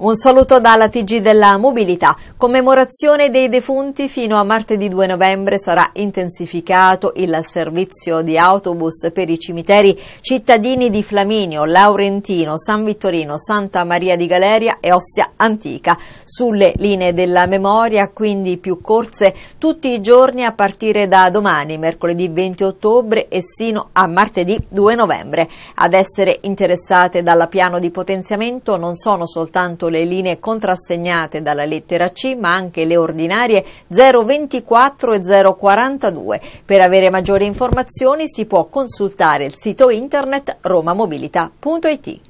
Un saluto dalla TG della Mobilità. Commemorazione dei defunti fino a martedì 2 novembre sarà intensificato il servizio di autobus per i cimiteri cittadini di Flaminio, Laurentino, San Vittorino, Santa Maria di Galeria e Ostia Antica. Sulle linee della memoria, quindi più corse tutti i giorni a partire da domani, mercoledì 20 ottobre e sino a martedì 2 novembre. Ad essere interessate dal piano di potenziamento non sono soltanto le linee contrassegnate dalla lettera C, ma anche le ordinarie 024 e 042. Per avere maggiori informazioni si può consultare il sito internet romamobilità.it.